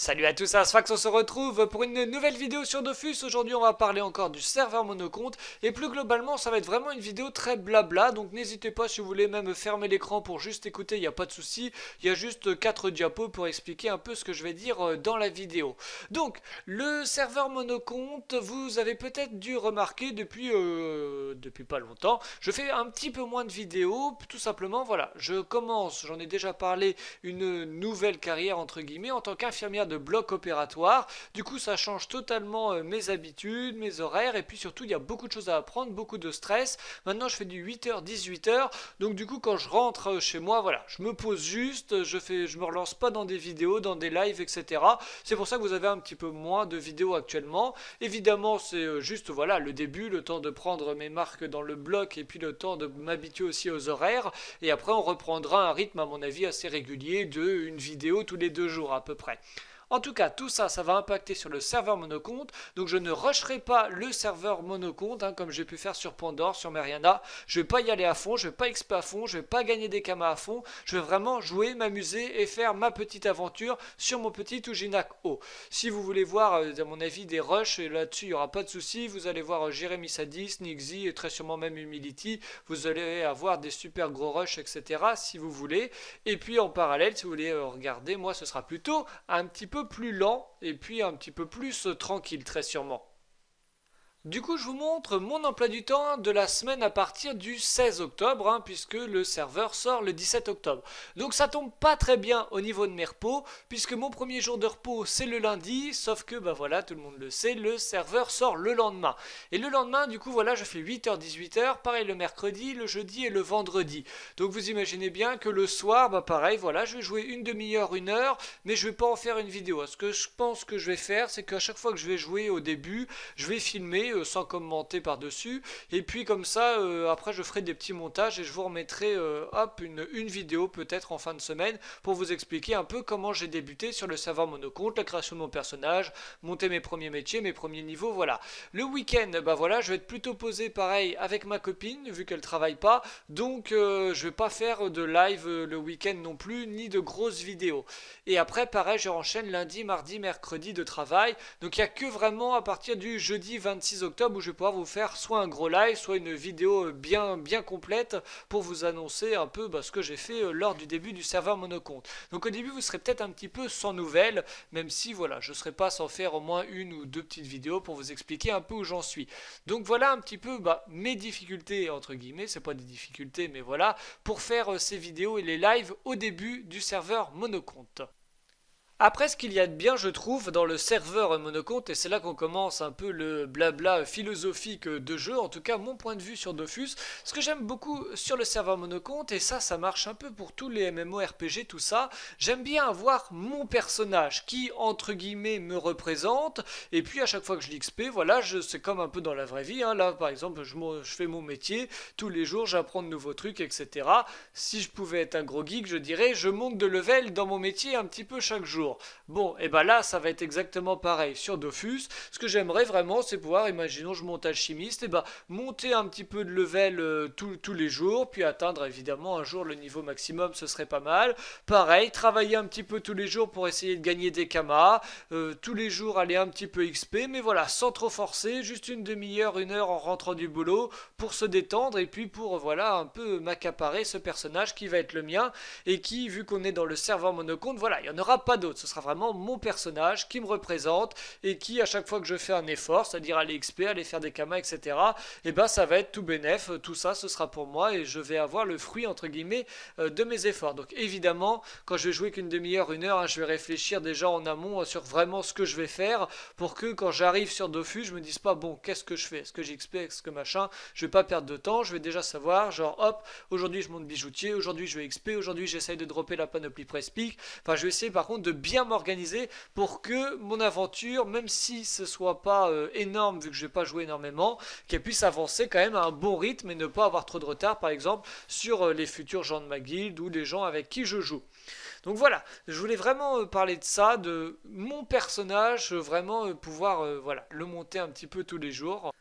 Salut à tous, c'est Asfax, on se retrouve pour une nouvelle vidéo sur Dofus. Aujourd'hui, on va parler encore du serveur monocompte. Et plus globalement, ça va être vraiment une vidéo très blabla. Donc n'hésitez pas, si vous voulez même fermer l'écran pour juste écouter, il n'y a pas de souci. Il y a juste quatre diapos pour expliquer un peu ce que je vais dire euh, dans la vidéo. Donc, le serveur monocompte, vous avez peut-être dû remarquer depuis, euh, depuis pas longtemps. Je fais un petit peu moins de vidéos, tout simplement, voilà. Je commence, j'en ai déjà parlé, une nouvelle carrière, entre guillemets, en tant qu'infirmière de bloc opératoire. Du coup, ça change totalement euh, mes habitudes, mes horaires, et puis surtout, il y a beaucoup de choses à apprendre, beaucoup de stress. Maintenant, je fais du 8h, 18h, donc du coup, quand je rentre euh, chez moi, voilà, je me pose juste, euh, je fais, je me relance pas dans des vidéos, dans des lives, etc. C'est pour ça que vous avez un petit peu moins de vidéos actuellement. Évidemment, c'est juste, voilà, le début, le temps de prendre mes marques dans le bloc, et puis le temps de m'habituer aussi aux horaires, et après, on reprendra un rythme, à mon avis, assez régulier de une vidéo tous les deux jours à peu près. En tout cas, tout ça, ça va impacter sur le serveur monocompte. Donc je ne rusherai pas le serveur monocompte, hein, comme j'ai pu faire sur Pandore, sur Mariana. Je ne vais pas y aller à fond, je ne vais pas exp à fond, je ne vais pas gagner des camas à fond. Je vais vraiment jouer, m'amuser et faire ma petite aventure sur mon petit Ujinak O. Si vous voulez voir, euh, à mon avis, des rushs, là-dessus, il n'y aura pas de souci. Vous allez voir euh, Jérémy Sadis, Nixie et très sûrement même Humility. Vous allez avoir des super gros rushs, etc. si vous voulez. Et puis en parallèle, si vous voulez euh, regarder, moi, ce sera plutôt un petit peu plus lent et puis un petit peu plus euh, tranquille très sûrement. Du coup, je vous montre mon emploi du temps de la semaine à partir du 16 octobre, hein, puisque le serveur sort le 17 octobre. Donc ça tombe pas très bien au niveau de mes repos, puisque mon premier jour de repos, c'est le lundi, sauf que, bah voilà, tout le monde le sait, le serveur sort le lendemain. Et le lendemain, du coup, voilà, je fais 8h-18h, pareil le mercredi, le jeudi et le vendredi. Donc vous imaginez bien que le soir, bah pareil, voilà, je vais jouer une demi-heure, une heure, mais je vais pas en faire une vidéo. Ce que je pense que je vais faire, c'est qu'à chaque fois que je vais jouer au début, je vais filmer euh, sans commenter par-dessus. Et puis comme ça, euh, après, je ferai des petits montages et je vous remettrai euh, hop, une, une vidéo peut-être en fin de semaine pour vous expliquer un peu comment j'ai débuté sur le serveur monocompte, la création de mon personnage, monter mes premiers métiers, mes premiers niveaux, voilà. Le week-end, bah voilà, je vais être plutôt posé pareil avec ma copine, vu qu'elle travaille pas, donc je vais pas faire de live le week-end non plus, ni de grosses vidéos. Et après, pareil, je enchaîne lundi, mardi, mercredi de travail, donc il n'y a que vraiment à partir du jeudi 26 octobre où je vais pouvoir vous faire soit un gros live, soit une vidéo bien, bien complète pour vous annoncer un peu bah, ce que j'ai fait euh, lors du début du serveur monocompte. Donc au début, vous serez peut-être un petit peu sans nouvelles, même si voilà, je ne serai pas sans faire au moins une ou deux petites vidéos pour vous expliquer un peu où j'en suis. Donc voilà un petit peu bah, mes difficultés, entre guillemets, c'est pas des difficultés, mais voilà, pour faire euh, ces vidéos et les lives au début du serveur monocompte. Après, ce qu'il y a de bien, je trouve, dans le serveur monocompte, et c'est là qu'on commence un peu le blabla philosophique de jeu, en tout cas mon point de vue sur Dofus, ce que j'aime beaucoup sur le serveur monocompte, et ça, ça marche un peu pour tous les MMORPG, tout ça, j'aime bien avoir mon personnage qui, entre guillemets, me représente, et puis à chaque fois que je l'XP, voilà, c'est comme un peu dans la vraie vie, hein. là par exemple, je, je fais mon métier, tous les jours j'apprends de nouveaux trucs, etc. Si je pouvais être un gros geek, je dirais, je monte de level dans mon métier un petit peu chaque jour. Bon, et eh ben là, ça va être exactement pareil sur Dofus. Ce que j'aimerais vraiment, c'est pouvoir, imaginons, je monte alchimiste, et eh ben monter un petit peu de level euh, tous les jours, puis atteindre évidemment un jour le niveau maximum, ce serait pas mal. Pareil, travailler un petit peu tous les jours pour essayer de gagner des kamas, euh, tous les jours aller un petit peu XP, mais voilà, sans trop forcer, juste une demi-heure, une heure en rentrant du boulot pour se détendre et puis pour, voilà, un peu m'accaparer ce personnage qui va être le mien et qui, vu qu'on est dans le serveur monocompte, voilà, il n'y en aura pas d'autres ce sera vraiment mon personnage qui me représente et qui, à chaque fois que je fais un effort, c'est-à-dire aller XP, aller faire des kamas, etc., et eh ben ça va être tout bénef, euh, tout ça, ce sera pour moi et je vais avoir le fruit, entre guillemets, euh, de mes efforts. Donc évidemment, quand je vais jouer qu'une demi-heure, une heure, hein, je vais réfléchir déjà en amont euh, sur vraiment ce que je vais faire pour que quand j'arrive sur Dofus, je me dise pas, bon, qu'est-ce que je fais Est-ce que j'XP Est-ce que machin Je vais pas perdre de temps, je vais déjà savoir, genre, hop, aujourd'hui je monte bijoutier, aujourd'hui je vais XP, aujourd'hui j'essaye de dropper la panoplie Prespeak, Enfin, je vais essayer par contre de bien bien m'organiser pour que mon aventure, même si ce soit pas euh, énorme vu que je n'ai pas joué énormément, qu'elle puisse avancer quand même à un bon rythme et ne pas avoir trop de retard par exemple sur euh, les futurs gens de ma guilde ou les gens avec qui je joue. Donc voilà, je voulais vraiment euh, parler de ça, de mon personnage, vraiment pouvoir voilà, le monter un petit peu tous les jours.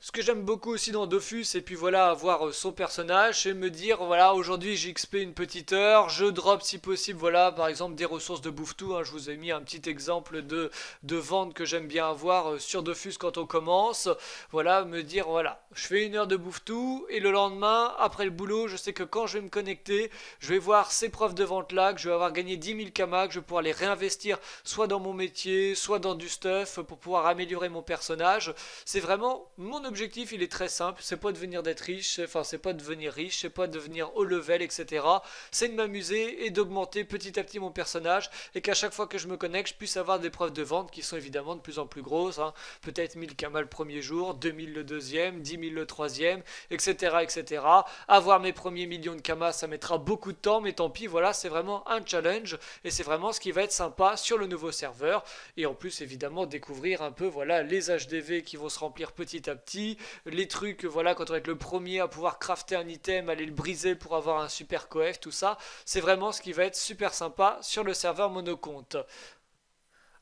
Ce que j'aime beaucoup aussi dans Dofus, et puis voilà, avoir euh, son personnage, c'est me dire, voilà, aujourd'hui j'ai une petite heure, je drop si possible, voilà, par exemple des ressources de bouffe-tout, hein. je vous ai mis un petit exemple de, de vente que j'aime bien avoir euh, sur Dofus quand on commence, voilà, me dire, voilà, je fais une heure de bouffe-tout, et le lendemain, après le boulot, je sais que quand je vais me connecter, je vais voir ces preuves de vente-là, que je vais avoir gagné 10 000 kamas, que je vais pouvoir les réinvestir soit dans mon métier, soit dans du stuff, pour pouvoir améliorer mon personnage, c'est vraiment mon objectif, il est très simple. C'est pas devenir d'être riche, enfin c'est pas de devenir riche, c'est pas devenir haut level, etc. C'est de m'amuser et d'augmenter petit à petit mon personnage et qu'à chaque fois que je me connecte, je puisse avoir des preuves de vente qui sont évidemment de plus en plus grosses. Hein. Peut-être 1000 kamas le premier jour, 2000 le deuxième, 10 000 le troisième, etc., etc. Avoir mes premiers millions de kamas, ça mettra beaucoup de temps, mais tant pis. Voilà, c'est vraiment un challenge et c'est vraiment ce qui va être sympa sur le nouveau serveur et en plus évidemment découvrir un peu voilà les HDV qui vont se remplir petit à petit les trucs, voilà, quand on va être le premier à pouvoir crafter un item, aller le briser pour avoir un super coef, tout ça, c'est vraiment ce qui va être super sympa sur le serveur monocompte.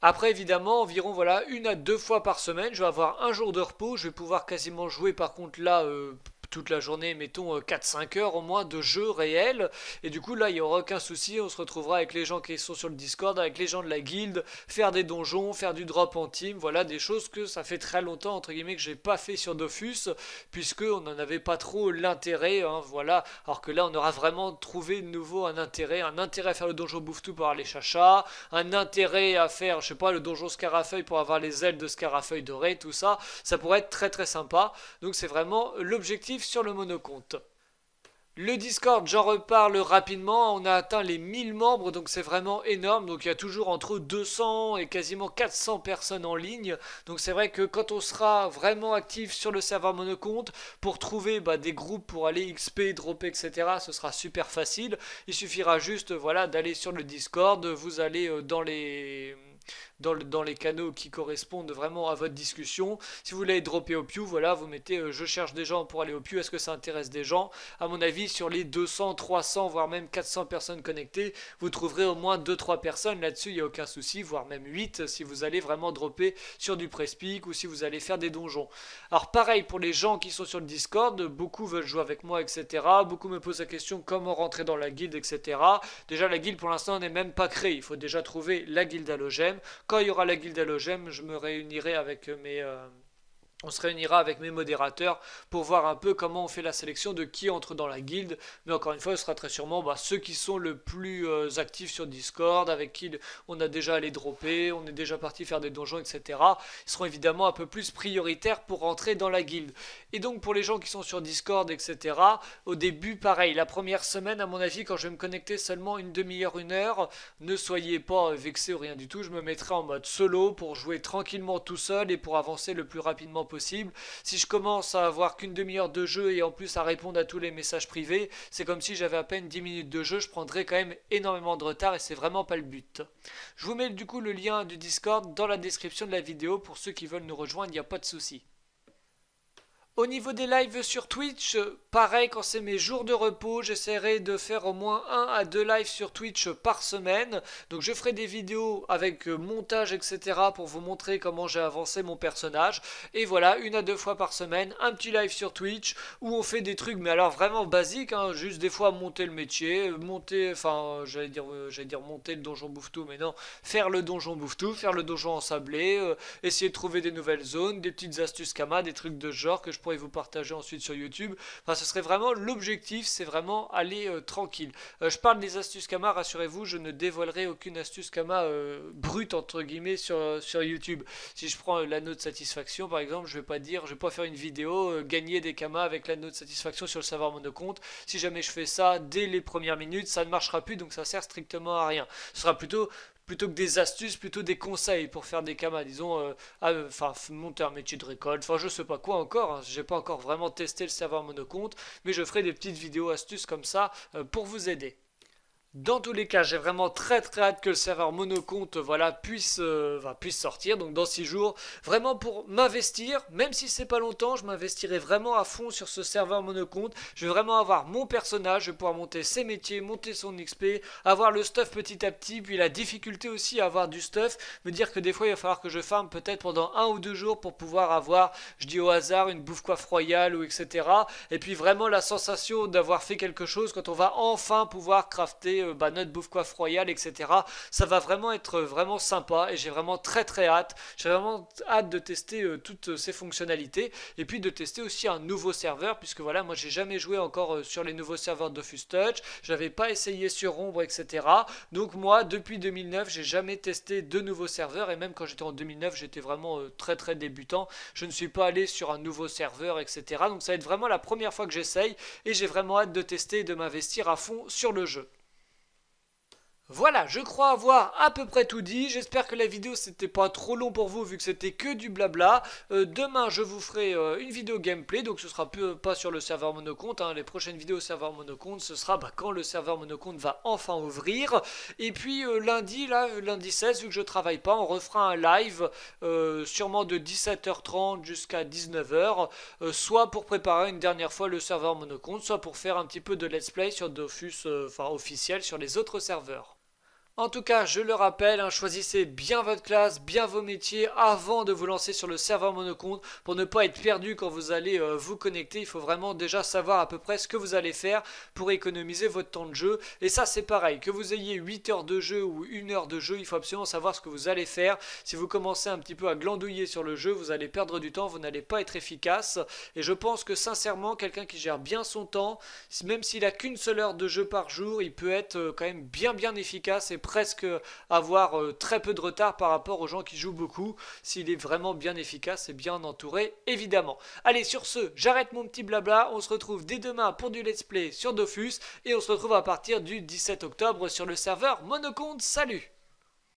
Après, évidemment, environ voilà une à deux fois par semaine, je vais avoir un jour de repos. Je vais pouvoir quasiment jouer, par contre, là, euh, toute la journée, mettons 4-5 euh, heures au moins de jeu réel. Et du coup, là, il n'y aura aucun souci. On se retrouvera avec les gens qui sont sur le Discord, avec les gens de la guilde, faire des donjons, faire du drop en team. Voilà des choses que ça fait très longtemps, entre guillemets, que j'ai pas fait sur Dofus, puisque on n'en avait pas trop l'intérêt. Hein, voilà. Alors que là, on aura vraiment trouvé de nouveau un intérêt. Un intérêt à faire le donjon bouffe-tout pour avoir les Un intérêt à faire, je sais pas, le donjon scarafeuille pour avoir les ailes de scarafeuille doré, tout ça. Ça pourrait être très très sympa. Donc, c'est vraiment l'objectif sur le monocompte. Le Discord, j'en reparle rapidement, on a atteint les 1000 membres, donc c'est vraiment énorme, donc il y a toujours entre 200 et quasiment 400 personnes en ligne, donc c'est vrai que quand on sera vraiment actif sur le serveur monocompte, pour trouver bah, des groupes pour aller XP, dropper, etc., ce sera super facile, il suffira juste voilà, d'aller sur le Discord, vous allez euh, dans les dans, les canaux qui correspondent vraiment à votre discussion. Si vous voulez dropper au Pew, voilà, vous mettez euh, je cherche des gens pour aller au Pew, est-ce que ça intéresse des gens À mon avis, sur les 200, 300, voire même 400 personnes connectées, vous trouverez au moins 2-3 personnes là-dessus, il n'y a aucun souci, voire même 8 si vous allez vraiment dropper sur du Prespeak ou si vous allez faire des donjons. Alors pareil pour les gens qui sont sur le Discord, beaucoup veulent jouer avec moi, etc. Beaucoup me posent la question comment rentrer dans la guilde, etc. Déjà, la guilde pour l'instant n'est même pas créée, il faut déjà trouver la guilde halogène. Quand il y aura la guilde Elogem, je me réunirai avec mes, euh, on se réunira avec mes modérateurs pour voir un peu comment on fait la sélection de qui entre dans la guilde. Mais encore une fois, ce sera très sûrement bah, ceux qui sont le plus euh, actifs sur Discord, avec qui on a déjà allé dropper, on est déjà parti faire des donjons, etc. Ils seront évidemment un peu plus prioritaires pour rentrer dans la guilde. Et donc pour les gens qui sont sur Discord, etc., au début, pareil, la première semaine, à mon avis, quand je vais me connecter seulement une demi-heure, une heure, ne soyez pas euh, vexés ou rien du tout, je me mettrai en mode solo pour jouer tranquillement tout seul et pour avancer le plus rapidement possible si je commence à avoir qu'une demi-heure de jeu et en plus à répondre à tous les messages privés, c'est comme si j'avais à peine 10 minutes de jeu, je prendrais quand même énormément de retard et c'est vraiment pas le but. Je vous mets du coup le lien du Discord dans la description de la vidéo pour ceux qui veulent nous rejoindre, il n'y a pas de souci. Au niveau des lives sur Twitch, euh, pareil, quand c'est mes jours de repos, j'essaierai de faire au moins un à deux lives sur Twitch euh, par semaine. Donc je ferai des vidéos avec euh, montage, etc. pour vous montrer comment j'ai avancé mon personnage. Et voilà, une à deux fois par semaine, un petit live sur Twitch où on fait des trucs, mais alors vraiment basiques, hein. juste des fois monter le métier, monter, enfin j'allais dire, j'allais dire monter le donjon bouffetou, mais non, faire le donjon bouffetou, faire le donjon ensablé, essayer de trouver des nouvelles zones, des petites astuces kama, des trucs de ce genre que je pourrez vous partager ensuite sur YouTube. Enfin, ce serait vraiment l'objectif, c'est vraiment aller euh, tranquille. Euh, je parle des astuces Kama, rassurez-vous, je ne dévoilerai aucune astuce Kama euh, brute, entre guillemets, sur, sur YouTube. Si je prends l'anneau de satisfaction, par exemple, je vais pas dire, je vais pas faire une vidéo, gagner des Kama avec l'anneau de satisfaction sur le savoir compte. Si jamais je fais ça dès les premières minutes, ça ne marchera plus, donc ça sert strictement à rien. Ce sera plutôt plutôt que des astuces, plutôt des conseils pour faire des camas disons, euh, ah, euh, enfin, monter un métier de récolte, enfin, je sais pas quoi encore, je hein. j'ai pas encore vraiment testé le serveur monocompte, mais je ferai des petites vidéos astuces comme ça euh, pour vous aider. Dans tous les cas, j'ai vraiment très très hâte que le serveur monocompte euh, voilà, puisse, euh, puisse sortir, donc dans 6 jours. Vraiment pour m'investir, même si c'est pas longtemps, je m'investirai vraiment à fond sur ce serveur monocompte. Je vais vraiment avoir mon personnage, je vais pouvoir monter ses métiers, monter son XP, avoir le stuff petit à petit, puis la difficulté aussi à avoir du stuff. Me dire que des fois il va falloir que je farme peut-être pendant un ou deux jours pour pouvoir avoir, je dis au hasard, une bouffe coiffe royale ou etc. Et puis vraiment la sensation d'avoir fait quelque chose quand on va enfin pouvoir crafter euh, bah, notre bouffe coiffe royale, etc. Ça va vraiment être euh, vraiment sympa et j'ai vraiment très très hâte. J'ai vraiment hâte de tester euh, toutes ces fonctionnalités et puis de tester aussi un nouveau serveur puisque voilà, moi j'ai jamais joué encore sur les nouveaux serveurs d'Office Touch, j'avais pas essayé sur Ombre, etc. Donc moi, depuis 2009, j'ai jamais testé de nouveaux serveurs et même quand j'étais en 2009, j'étais vraiment très très débutant. Je ne suis pas allé sur un nouveau serveur, etc. Donc ça va être vraiment la première fois que j'essaye et j'ai vraiment hâte de tester et de m'investir à fond sur le jeu. Voilà, je crois avoir à peu près tout dit. J'espère que la vidéo c'était pas trop long pour vous vu que c'était que du blabla. Euh, demain, je vous ferai euh, une vidéo gameplay, donc ce sera pas sur le serveur monocompte. Hein. Les prochaines vidéos serveur monocompte, ce sera bah, quand le serveur monocompte va enfin ouvrir. Et puis euh, lundi, là, lundi 16, vu que je travaille pas, on refera un live sûrement de 17h30 jusqu'à 19h, soit pour préparer une dernière fois le serveur monocompte, soit pour faire un petit peu de let's play sur Dofus, enfin officiel sur les autres serveurs. En tout cas, je le rappelle, hein, choisissez bien votre classe, bien vos métiers avant de vous lancer sur le serveur monocompte pour ne pas être perdu quand vous allez euh, vous connecter. Il faut vraiment déjà savoir à peu près ce que vous allez faire pour économiser votre temps de jeu. Et ça, c'est pareil. Que vous ayez 8 heures de jeu ou 1 heure de jeu, il faut absolument savoir ce que vous allez faire. Si vous commencez un petit peu à glandouiller sur le jeu, vous allez perdre du temps, vous n'allez pas être efficace. Et je pense que sincèrement, quelqu'un qui gère bien son temps, même s'il a qu'une seule heure de jeu par jour, il peut être euh, quand même bien bien efficace presque avoir euh, très peu de retard par rapport aux gens qui jouent beaucoup, s'il est vraiment bien efficace et bien entouré, évidemment. Allez, sur ce, j'arrête mon petit blabla, on se retrouve dès demain pour du let's play sur Dofus, et on se retrouve à partir du 17 octobre sur le serveur Monoconte, salut